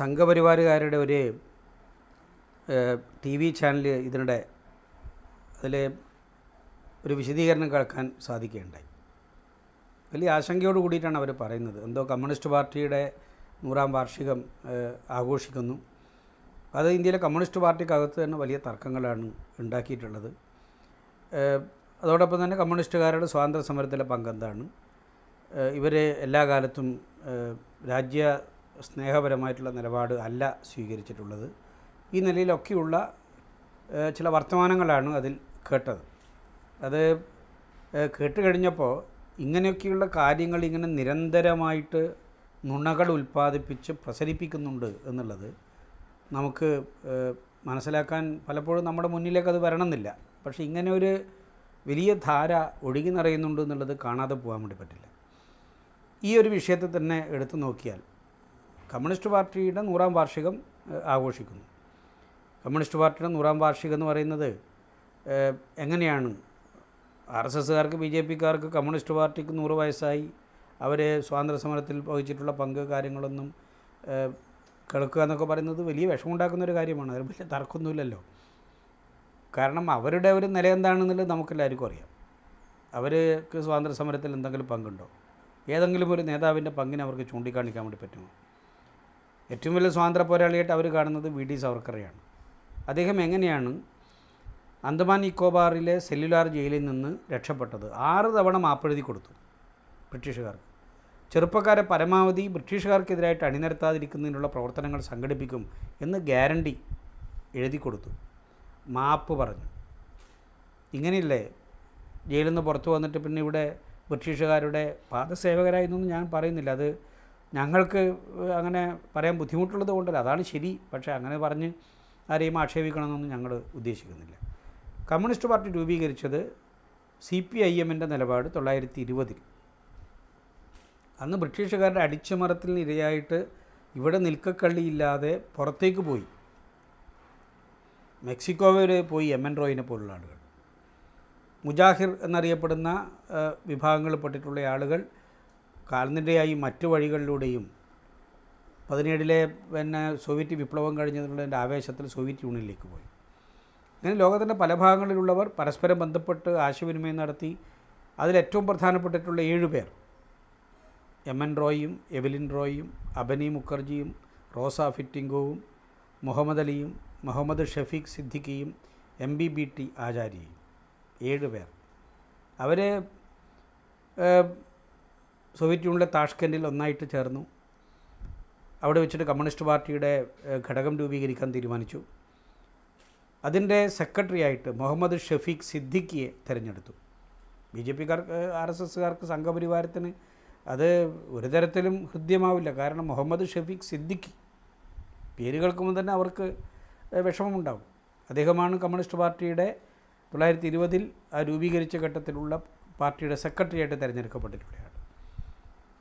സംഘപരിവാരുകാരുടെ ഒരു T V channel ഇതിനിടെ അതിലെ ഒരു വിശദീകരണം കേൾക്കാൻ സാധിക്കുകയുണ്ടായി വലിയ ആശങ്കയോട് കൂടിയിട്ടാണ് അവർ പറയുന്നത് എന്തോ കമ്മ്യൂണിസ്റ്റ് പാർട്ടിയുടെ നൂറാം വാർഷികം ആഘോഷിക്കുന്നു അത് ഇന്ത്യയിലെ കമ്മ്യൂണിസ്റ്റ് പാർട്ടിക്കകത്ത് തന്നെ വലിയ തർക്കങ്ങളാണ് ഉണ്ടാക്കിയിട്ടുള്ളത് അതോടൊപ്പം തന്നെ കമ്മ്യൂണിസ്റ്റുകാരുടെ സ്വാതന്ത്ര്യ സമരത്തിലെ പങ്കെന്താണ് ഇവർ എല്ലാ കാലത്തും രാജ്യ സ്നേഹപരമായിട്ടുള്ള നിലപാട് അല്ല സ്വീകരിച്ചിട്ടുള്ളത് ഈ നിലയിലൊക്കെയുള്ള ചില വർത്തമാനങ്ങളാണ് അതിൽ കേട്ടത് അത് കേട്ട് കഴിഞ്ഞപ്പോൾ ഇങ്ങനെയൊക്കെയുള്ള കാര്യങ്ങൾ ഇങ്ങനെ നിരന്തരമായിട്ട് നുണകൾ ഉൽപ്പാദിപ്പിച്ച് പ്രസരിപ്പിക്കുന്നുണ്ട് എന്നുള്ളത് നമുക്ക് മനസ്സിലാക്കാൻ പലപ്പോഴും നമ്മുടെ മുന്നിലേക്ക് അത് വരണമെന്നില്ല പക്ഷേ ഇങ്ങനെ ഒരു വലിയ ധാര ഒഴുകി നിറയുന്നുണ്ട് എന്നുള്ളത് കാണാതെ പോകാൻ വേണ്ടി പറ്റില്ല ഈ ഒരു വിഷയത്തെ തന്നെ എടുത്തു നോക്കിയാൽ കമ്മ്യൂണിസ്റ്റ് പാർട്ടിയുടെ നൂറാം വാർഷികം ആഘോഷിക്കുന്നു കമ്മ്യൂണിസ്റ്റ് പാർട്ടിയുടെ നൂറാം വാർഷികം എന്ന് പറയുന്നത് എങ്ങനെയാണ് ആർ എസ് എസ്സുകാർക്ക് ബി ജെ പിക്കാർക്ക് കമ്മ്യൂണിസ്റ്റ് പാർട്ടിക്ക് നൂറ് വയസ്സായി അവർ സ്വാതന്ത്ര്യ സമരത്തിൽ വഹിച്ചിട്ടുള്ള പങ്ക് കാര്യങ്ങളൊന്നും കേൾക്കുക എന്നൊക്കെ പറയുന്നത് വലിയ വിഷമമുണ്ടാക്കുന്ന ഒരു കാര്യമാണ് അതിൽ വലിയ തർക്കമൊന്നുമില്ലല്ലോ കാരണം അവരുടെ ഒരു നില എന്താണെന്നുള്ളത് നമുക്കെല്ലാവർക്കും അറിയാം അവർക്ക് സ്വാതന്ത്ര്യ സമരത്തിൽ എന്തെങ്കിലും പങ്കുണ്ടോ ഏതെങ്കിലും ഒരു നേതാവിൻ്റെ പങ്കിനെ അവർക്ക് ചൂണ്ടിക്കാണിക്കാൻ വേണ്ടി പറ്റുമോ ഏറ്റവും വലിയ സ്വാതന്ത്ര്യ പോരാളിയായിട്ട് അവർ കാണുന്നത് വി ഡി സവർക്കറെയാണ് അദ്ദേഹം എങ്ങനെയാണ് അന്തമാൻ നിക്കോബാറിലെ സെല്ലുലാർ ജയിലിൽ നിന്ന് രക്ഷപ്പെട്ടത് ആറ് തവണ മാപ്പെഴുതി കൊടുത്തു ബ്രിട്ടീഷുകാർക്ക് ചെറുപ്പക്കാരെ പരമാവധി ബ്രിട്ടീഷുകാർക്കെതിരായിട്ട് അണിനിരത്താതിരിക്കുന്നതിനുള്ള പ്രവർത്തനങ്ങൾ സംഘടിപ്പിക്കും എന്ന് ഗ്യാരണ്ടി എഴുതി കൊടുത്തു മാപ്പ് പറഞ്ഞു ഇങ്ങനെയല്ലേ ജയിലിൽ നിന്ന് പുറത്തു വന്നിട്ട് പിന്നെ ഇവിടെ ബ്രിട്ടീഷുകാരുടെ എന്ന് ഞാൻ പറയുന്നില്ല അത് ഞങ്ങൾക്ക് അങ്ങനെ പറയാൻ ബുദ്ധിമുട്ടുള്ളത് കൊണ്ടല്ല അതാണ് ശരി പക്ഷേ അങ്ങനെ പറഞ്ഞ് ആരെയും ആക്ഷേപിക്കണമെന്നൊന്നും ഞങ്ങൾ ഉദ്ദേശിക്കുന്നില്ല കമ്മ്യൂണിസ്റ്റ് പാർട്ടി രൂപീകരിച്ചത് സി പി ഐ എമ്മിൻ്റെ നിലപാട് തൊള്ളായിരത്തി ഇരുപതിൽ അന്ന് ബ്രിട്ടീഷുകാരുടെ അടിച്ചമറത്തിൽ ഇരയായിട്ട് ഇവിടെ നിൽക്കക്കള്ളിയില്ലാതെ പുറത്തേക്ക് പോയി വരെ പോയി എം എൻ റോയിനെ പോലുള്ള ആളുകൾ മുജാഹിർ എന്നറിയപ്പെടുന്ന വിഭാഗങ്ങളിൽപ്പെട്ടിട്ടുള്ള ആളുകൾ കാൽനടയായി മറ്റു വഴികളിലൂടെയും പതിനേഴിലെ പിന്നെ സോവിയറ്റ് വിപ്ലവം കഴിഞ്ഞതിനുള്ള എൻ്റെ ആവേശത്തിൽ സോവിയറ്റ് യൂണിയനിലേക്ക് പോയി അങ്ങനെ ലോകത്തിൻ്റെ പല ഭാഗങ്ങളിലുള്ളവർ പരസ്പരം ബന്ധപ്പെട്ട് ആശയവിനിമയം നടത്തി അതിലേറ്റവും പ്രധാനപ്പെട്ടിട്ടുള്ള ഏഴുപേർ എം എൻ റോയും എവലിൻ റോയും അബനി മുഖർജിയും റോസ ഫിറ്റിംഗോവും മുഹമ്മദ് അലിയും മുഹമ്മദ് ഷഫീഖ് സിദ്ദിഖിയും എം ബി ബി ടി ആചാര്യയും ഏഴ് പേർ അവരെ സോവിയറ്റ് യൂണിയനിലെ താഷ്കൻഡിൽ ഒന്നായിട്ട് ചേർന്നു അവിടെ വെച്ചിട്ട് കമ്മ്യൂണിസ്റ്റ് പാർട്ടിയുടെ ഘടകം രൂപീകരിക്കാൻ തീരുമാനിച്ചു അതിൻ്റെ സെക്രട്ടറി ആയിട്ട് മുഹമ്മദ് ഷഫീഖ് സിദ്ദിഖിയെ തിരഞ്ഞെടുത്തു ബി ജെ പിക്കാർക്ക് ആർ എസ് എസ്സുകാർക്ക് സംഘപരിവാരത്തിന് അത് ഒരു തരത്തിലും ഹൃദ്യമാവില്ല കാരണം മുഹമ്മദ് ഷഫീഖ് സിദ്ദിഖി പേര് കേൾക്കുമ്പോൾ തന്നെ അവർക്ക് വിഷമമുണ്ടാവും അദ്ദേഹമാണ് കമ്മ്യൂണിസ്റ്റ് പാർട്ടിയുടെ തൊള്ളായിരത്തി ഇരുപതിൽ രൂപീകരിച്ച ഘട്ടത്തിലുള്ള പാർട്ടിയുടെ സെക്രട്ടറിയായിട്ട് തിരഞ്ഞെടുക്കപ്പെട്ടിട്ടുള്ള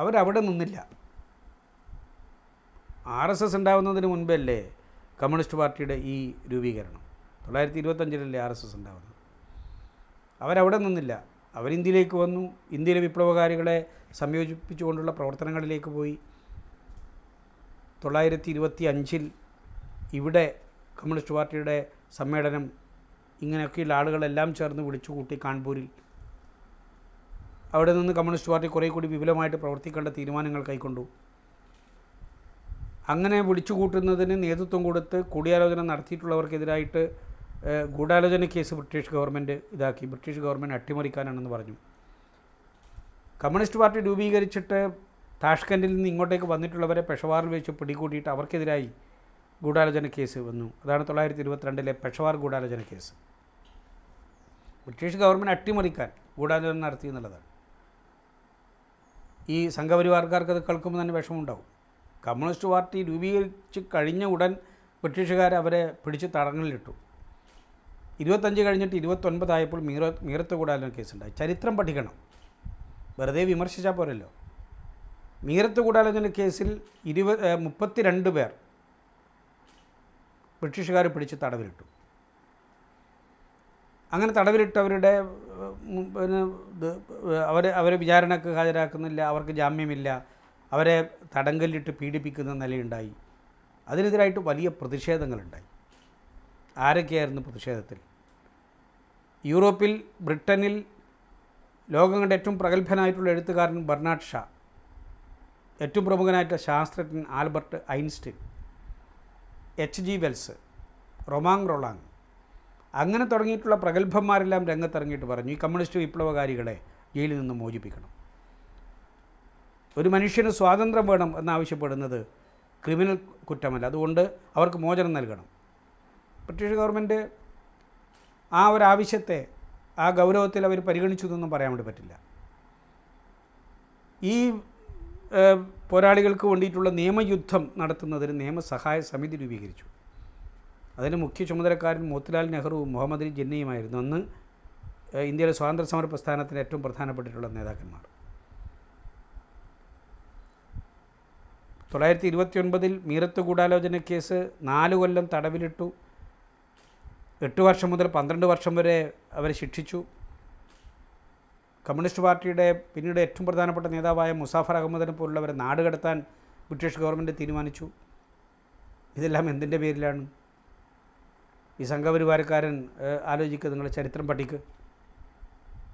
അവരവിടെ നിന്നില്ല ആർ എസ് എസ് ഉണ്ടാവുന്നതിന് മുൻപല്ലേ കമ്മ്യൂണിസ്റ്റ് പാർട്ടിയുടെ ഈ രൂപീകരണം തൊള്ളായിരത്തി ഇരുപത്തഞ്ചിലല്ലേ ആർ എസ് എസ് ഉണ്ടാവുന്നത് അവരവിടെ നിന്നില്ല അവരിന്ത്യയിലേക്ക് വന്നു ഇന്ത്യയിലെ വിപ്ലവകാരികളെ സംയോജിപ്പിച്ചുകൊണ്ടുള്ള പ്രവർത്തനങ്ങളിലേക്ക് പോയി തൊള്ളായിരത്തി ഇരുപത്തി അഞ്ചിൽ ഇവിടെ കമ്മ്യൂണിസ്റ്റ് പാർട്ടിയുടെ സമ്മേളനം ഇങ്ങനെയൊക്കെയുള്ള ആളുകളെല്ലാം ചേർന്ന് വിളിച്ചുകൂട്ടി കാൺപൂരിൽ അവിടെ നിന്ന് കമ്മ്യൂണിസ്റ്റ് പാർട്ടി കുറേ കൂടി വിപുലമായിട്ട് പ്രവർത്തിക്കേണ്ട തീരുമാനങ്ങൾ കൈക്കൊണ്ടു അങ്ങനെ കൂട്ടുന്നതിന് നേതൃത്വം കൊടുത്ത് കൂടിയാലോചന നടത്തിയിട്ടുള്ളവർക്കെതിരായിട്ട് ഗൂഢാലോചന കേസ് ബ്രിട്ടീഷ് ഗവൺമെൻറ് ഇതാക്കി ബ്രിട്ടീഷ് ഗവൺമെൻറ് അട്ടിമറിക്കാനാണെന്ന് പറഞ്ഞു കമ്മ്യൂണിസ്റ്റ് പാർട്ടി രൂപീകരിച്ചിട്ട് താഷ്കൻഡിൽ നിന്ന് ഇങ്ങോട്ടേക്ക് വന്നിട്ടുള്ളവരെ പെഷവാറിൽ വെച്ച് പിടികൂടിയിട്ട് അവർക്കെതിരായി ഗൂഢാലോചന കേസ് വന്നു അതാണ് തൊള്ളായിരത്തി ഇരുപത്തിരണ്ടിലെ പെഷവാർ ഗൂഢാലോചന കേസ് ബ്രിട്ടീഷ് ഗവൺമെൻറ് അട്ടിമറിക്കാൻ ഗൂഢാലോചന നടത്തി എന്നുള്ളതാണ് ഈ സംഘപരിവാർക്കാർക്ക് അത് കേൾക്കുമ്പോൾ തന്നെ വിഷമമുണ്ടാവും കമ്മ്യൂണിസ്റ്റ് പാർട്ടി രൂപീകരിച്ച് കഴിഞ്ഞ ഉടൻ ബ്രിട്ടീഷുകാർ അവരെ പിടിച്ച് തടങ്ങളിലിട്ടു ഇരുപത്തഞ്ച് കഴിഞ്ഞിട്ട് ഇരുപത്തൊൻപതായപ്പോൾ മീറ മീറത്ത് കൂടാലിന് കേസുണ്ടായി ചരിത്രം പഠിക്കണം വെറുതെ വിമർശിച്ചാൽ പോരല്ലോ മീറത്ത് കൂടാലോചന കേസിൽ ഇരുപത് മുപ്പത്തിരണ്ട് പേർ ബ്രിട്ടീഷുകാർ പിടിച്ച് തടവിലിട്ടു അങ്ങനെ തടവിലിട്ടവരുടെ പിന്നെ അവർ അവരെ വിചാരണക്ക് ഹാജരാക്കുന്നില്ല അവർക്ക് ജാമ്യമില്ല അവരെ തടങ്കലിട്ട് പീഡിപ്പിക്കുന്ന നിലയുണ്ടായി അതിനെതിരായിട്ട് വലിയ പ്രതിഷേധങ്ങളുണ്ടായി ആരൊക്കെയായിരുന്നു പ്രതിഷേധത്തിൽ യൂറോപ്പിൽ ബ്രിട്ടനിൽ ലോകം കണ്ട ഏറ്റവും പ്രഗത്ഭനായിട്ടുള്ള എഴുത്തുകാരൻ ബർണാഡ് ഷാ ഏറ്റവും പ്രമുഖനായിട്ട് ശാസ്ത്രജ്ഞൻ Albert Einstein H G Wells Romain Rolland അങ്ങനെ തുടങ്ങിയിട്ടുള്ള പ്രഗത്ഭന്മാരെല്ലാം രംഗത്തിറങ്ങിയിട്ട് പറഞ്ഞു ഈ കമ്മ്യൂണിസ്റ്റ് വിപ്ലവകാരികളെ ജയിലിൽ നിന്ന് മോചിപ്പിക്കണം ഒരു മനുഷ്യന് സ്വാതന്ത്ര്യം വേണം എന്നാവശ്യപ്പെടുന്നത് ക്രിമിനൽ കുറ്റമല്ല അതുകൊണ്ട് അവർക്ക് മോചനം നൽകണം ബ്രിട്ടീഷ് ഗവൺമെൻറ് ആ ഒരു ആവശ്യത്തെ ആ ഗൗരവത്തിൽ അവർ പരിഗണിച്ചു എന്നൊന്നും പറയാൻ വേണ്ടി പറ്റില്ല ഈ പോരാളികൾക്ക് വേണ്ടിയിട്ടുള്ള നിയമയുദ്ധം നടത്തുന്നതിന് നിയമസഹായ സമിതി രൂപീകരിച്ചു അതിന് മുഖ്യ ചുമതലക്കാരൻ മോത്തിലാൽ നെഹ്റു മുഹമ്മദ് ജിന്നയുമായിരുന്നു അന്ന് ഇന്ത്യയിലെ സ്വാതന്ത്ര്യ സമര പ്രസ്ഥാനത്തിന് ഏറ്റവും പ്രധാനപ്പെട്ടിട്ടുള്ള നേതാക്കന്മാർ തൊള്ളായിരത്തി ഇരുപത്തിയൊൻപതിൽ മീറത്ത് ഗൂഢാലോചന കേസ് നാല് കൊല്ലം തടവിലിട്ടു എട്ട് വർഷം മുതൽ പന്ത്രണ്ട് വർഷം വരെ അവരെ ശിക്ഷിച്ചു കമ്മ്യൂണിസ്റ്റ് പാർട്ടിയുടെ പിന്നീട് ഏറ്റവും പ്രധാനപ്പെട്ട നേതാവായ മുസാഫർ അഹമ്മദിനെ പോലുള്ളവരെ നാടുകടത്താൻ ബ്രിട്ടീഷ് ഗവൺമെൻറ് തീരുമാനിച്ചു ഇതെല്ലാം എന്തിൻ്റെ പേരിലാണ് ഈ സംഘപരിവാരക്കാരൻ ആലോചിക്കുക നിങ്ങളെ ചരിത്രം പഠിക്ക്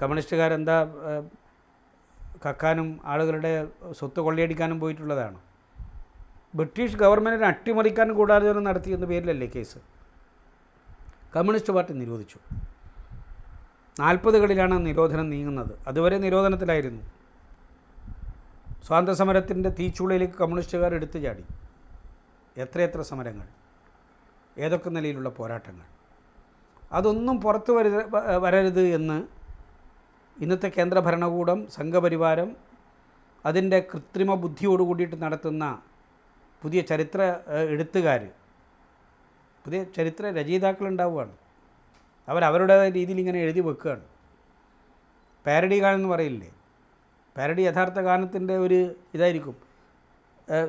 കമ്മ്യൂണിസ്റ്റുകാരെന്താ കക്കാനും ആളുകളുടെ സ്വത്ത് കൊള്ളയടിക്കാനും പോയിട്ടുള്ളതാണ് ബ്രിട്ടീഷ് ഗവൺമെൻറ്റിനെ അട്ടിമറിക്കാൻ ഗൂഢാലോചന നടത്തി എന്ന പേരിലല്ലേ കേസ് കമ്മ്യൂണിസ്റ്റ് പാർട്ടി നിരോധിച്ചു നാൽപ്പതുകളിലാണ് നിരോധനം നീങ്ങുന്നത് അതുവരെ നിരോധനത്തിലായിരുന്നു സ്വാതന്ത്ര്യ സമരത്തിൻ്റെ തീച്ചുളയിലേക്ക് കമ്മ്യൂണിസ്റ്റുകാർ എടുത്തു ചാടി എത്രയെത്ര സമരങ്ങൾ ഏതൊക്കെ നിലയിലുള്ള പോരാട്ടങ്ങൾ അതൊന്നും പുറത്തു വരു വരരുത് എന്ന് ഇന്നത്തെ കേന്ദ്ര ഭരണകൂടം സംഘപരിവാരം അതിൻ്റെ കൃത്രിമ ബുദ്ധിയോട് കൂടിയിട്ട് നടത്തുന്ന പുതിയ ചരിത്ര എഴുത്തുകാർ പുതിയ ചരിത്ര രചയിതാക്കളുണ്ടാവുകയാണ് ഉണ്ടാവുകയാണ് അവരവരുടേതായ രീതിയിൽ ഇങ്ങനെ എഴുതി വെക്കുകയാണ് പാരഡി ഗാനം എന്ന് പറയില്ലേ പാരഡി യഥാർത്ഥ ഗാനത്തിൻ്റെ ഒരു ഇതായിരിക്കും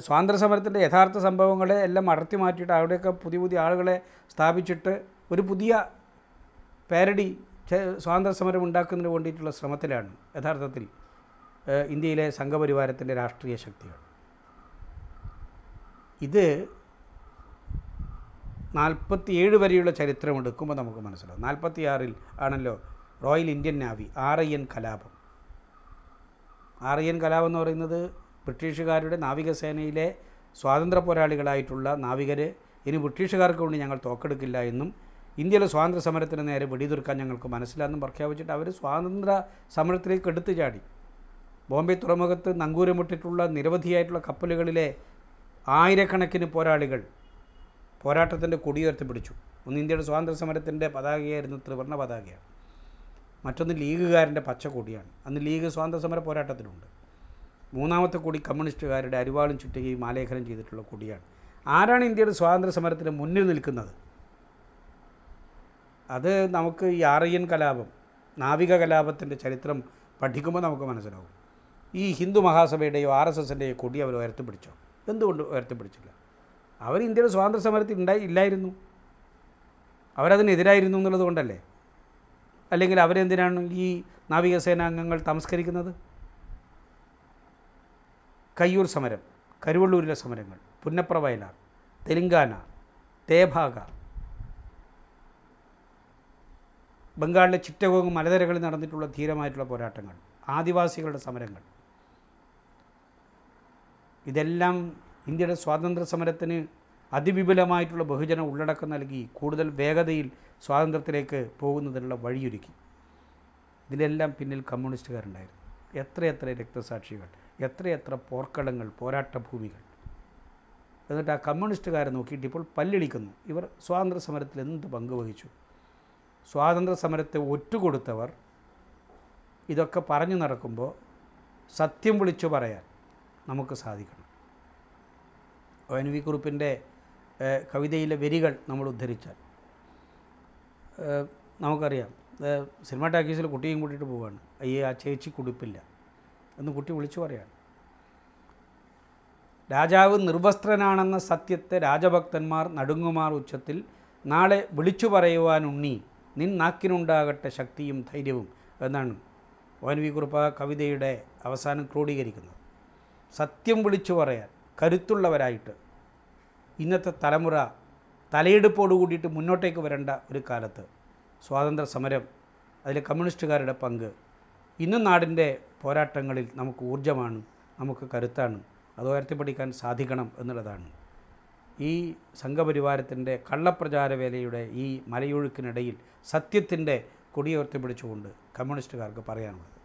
സ്വാതന്ത്ര്യ സമരത്തിൻ്റെ യഥാർത്ഥ സംഭവങ്ങളെ എല്ലാം അടർത്തി മാറ്റിയിട്ട് അവിടെയൊക്കെ പുതിയ പുതിയ ആളുകളെ സ്ഥാപിച്ചിട്ട് ഒരു പുതിയ പാരഡി സ്വാതന്ത്ര്യ സമരം ഉണ്ടാക്കുന്നതിന് വേണ്ടിയിട്ടുള്ള ശ്രമത്തിലാണ് യഥാർത്ഥത്തിൽ ഇന്ത്യയിലെ സംഘപരിവാരത്തിൻ്റെ രാഷ്ട്രീയ ശക്തികൾ ഇത് നാൽപ്പത്തിയേഴ് വരെയുള്ള ചരിത്രം എടുക്കുമ്പോൾ നമുക്ക് മനസ്സിലാവും നാൽപ്പത്തിയാറിൽ ആണല്ലോ Royal Indian Navy R I N കലാപം ആർ ഐ എൻ കലാപം എന്ന് പറയുന്നത് ബ്രിട്ടീഷുകാരുടെ നാവികസേനയിലെ സ്വാതന്ത്ര്യ പോരാളികളായിട്ടുള്ള നാവികർ ഇനി ബ്രിട്ടീഷുകാർക്ക് വേണ്ടി ഞങ്ങൾ തോക്കെടുക്കില്ല എന്നും ഇന്ത്യയിലെ സ്വാതന്ത്ര്യ സമരത്തിന് നേരെ വെടിതീർക്കാൻ ഞങ്ങൾക്ക് മനസ്സിലാണെന്നും പ്രഖ്യാപിച്ചിട്ട് അവർ സ്വാതന്ത്ര്യ സമരത്തിലേക്ക് എടുത്തു ചാടി ബോംബെ തുറമുഖത്ത് നങ്കൂരമിട്ടിട്ടുള്ള നിരവധിയായിട്ടുള്ള കപ്പലുകളിലെ ആയിരക്കണക്കിന് പോരാളികൾ പോരാട്ടത്തിൻ്റെ കൊടിയുയർത്തി പിടിച്ചു ഒന്ന് ഇന്ത്യയുടെ സ്വാതന്ത്ര്യ സമരത്തിൻ്റെ പതാകയായിരുന്നു ത്രിവർണ്ണ പതാകയാണ് മറ്റൊന്ന് ലീഗുകാരൻ്റെ പച്ചക്കൊടിയാണ് അന്ന് ലീഗ് സ്വാതന്ത്ര്യ സമര പോരാട്ടത്തിലുണ്ട് മൂന്നാമത്തെ കൂടി കമ്മ്യൂണിസ്റ്റുകാരുടെ അരിവാളും ചുറ്റുകയും ആലേഖനം ചെയ്തിട്ടുള്ള കൂടിയാണ് ആരാണ് ഇന്ത്യയുടെ സ്വാതന്ത്ര്യ സമരത്തിന് മുന്നിൽ നിൽക്കുന്നത് അത് നമുക്ക് ഈ ആറിയൻ കലാപം നാവിക കലാപത്തിൻ്റെ ചരിത്രം പഠിക്കുമ്പോൾ നമുക്ക് മനസ്സിലാവും ഈ ഹിന്ദു മഹാസഭയുടെയോ ആർ എസ് എസിൻ്റെയോ കൊടി അവർ ഉയർത്തിപ്പിടിച്ചോ എന്തുകൊണ്ട് ഉയർത്തിപ്പിടിച്ചില്ല അവർ ഇന്ത്യയുടെ സ്വാതന്ത്ര്യ സമരത്തിൽ ഉണ്ടായി ഇല്ലായിരുന്നു അവരതിനെതിരായിരുന്നു എന്നുള്ളത് കൊണ്ടല്ലേ അല്ലെങ്കിൽ അവരെന്തിനാണ് ഈ നാവികസേനാംഗങ്ങൾ തമസ്കരിക്കുന്നത് കയ്യൂർ സമരം കരുവള്ളൂരിലെ സമരങ്ങൾ പുന്നപ്ര വയലാർ തെലങ്കാന തേഭാഗ ബംഗാളിലെ ചിറ്റകോങ് മലനിരകളിൽ നടന്നിട്ടുള്ള ധീരമായിട്ടുള്ള പോരാട്ടങ്ങൾ ആദിവാസികളുടെ സമരങ്ങൾ ഇതെല്ലാം ഇന്ത്യയുടെ സ്വാതന്ത്ര്യ സമരത്തിന് അതിവിപുലമായിട്ടുള്ള ബഹുജന ഉള്ളടക്കം നൽകി കൂടുതൽ വേഗതയിൽ സ്വാതന്ത്ര്യത്തിലേക്ക് പോകുന്നതിനുള്ള വഴിയൊരുക്കി ഇതിലെല്ലാം പിന്നിൽ കമ്മ്യൂണിസ്റ്റുകാരുണ്ടായിരുന്നു എത്രയെത്ര രക്തസാക്ഷികൾ എത്രയെത്ര പോർക്കടങ്ങൾ പോരാട്ട ഭൂമികൾ എന്നിട്ട് ആ കമ്മ്യൂണിസ്റ്റുകാരെ നോക്കിയിട്ട് ഇപ്പോൾ പല്ലിളിക്കുന്നു ഇവർ സ്വാതന്ത്ര്യ സമരത്തിൽ എന്ത് പങ്കുവഹിച്ചു സ്വാതന്ത്ര്യ സമരത്തെ ഒറ്റുകൊടുത്തവർ ഇതൊക്കെ പറഞ്ഞു നടക്കുമ്പോൾ സത്യം വിളിച്ചു പറയാൻ നമുക്ക് സാധിക്കണം ഒ കുറിപ്പിൻ്റെ കവിതയിലെ വരികൾ നമ്മൾ ഉദ്ധരിച്ചാൽ നമുക്കറിയാം സിനിമ ടാക്കീസിൽ കുട്ടിയും കൂട്ടിയിട്ട് പോവുകയാണ് അയ്യേ ആ ചേച്ചി കുടുപ്പില്ല എന്ന് കുട്ടി വിളിച്ചു പറയാൻ രാജാവ് നിർവസ്ത്രനാണെന്ന സത്യത്തെ രാജഭക്തന്മാർ നടുങ്ങുമാർ ഉച്ചത്തിൽ നാളെ വിളിച്ചു പറയുവാനുണ്ണി നിൻ നാക്കിനുണ്ടാകട്ടെ ശക്തിയും ധൈര്യവും എന്നാണ് ഓൻ വി കുറുപ്പ കവിതയുടെ അവസാനം ക്രോഡീകരിക്കുന്നത് സത്യം വിളിച്ചു പറയാൻ കരുത്തുള്ളവരായിട്ട് ഇന്നത്തെ തലമുറ തലയെടുപ്പോട് കൂടിയിട്ട് മുന്നോട്ടേക്ക് വരേണ്ട ഒരു കാലത്ത് സ്വാതന്ത്ര്യ സമരം അതിലെ കമ്മ്യൂണിസ്റ്റുകാരുടെ പങ്ക് ഇന്നും നാടിൻ്റെ പോരാട്ടങ്ങളിൽ നമുക്ക് ഊർജ്ജമാണ് നമുക്ക് കരുത്താണ് അത് ഉയർത്തിപ്പിടിക്കാൻ സാധിക്കണം എന്നുള്ളതാണ് ഈ സംഘപരിവാരത്തിൻ്റെ കള്ളപ്രചാരവേലയുടെ ഈ മലയൊഴുക്കിനിടയിൽ സത്യത്തിൻ്റെ കൊടിയുയർത്തിപ്പിടിച്ചുകൊണ്ട് കമ്മ്യൂണിസ്റ്റുകാർക്ക് പറയാനുള്ളത്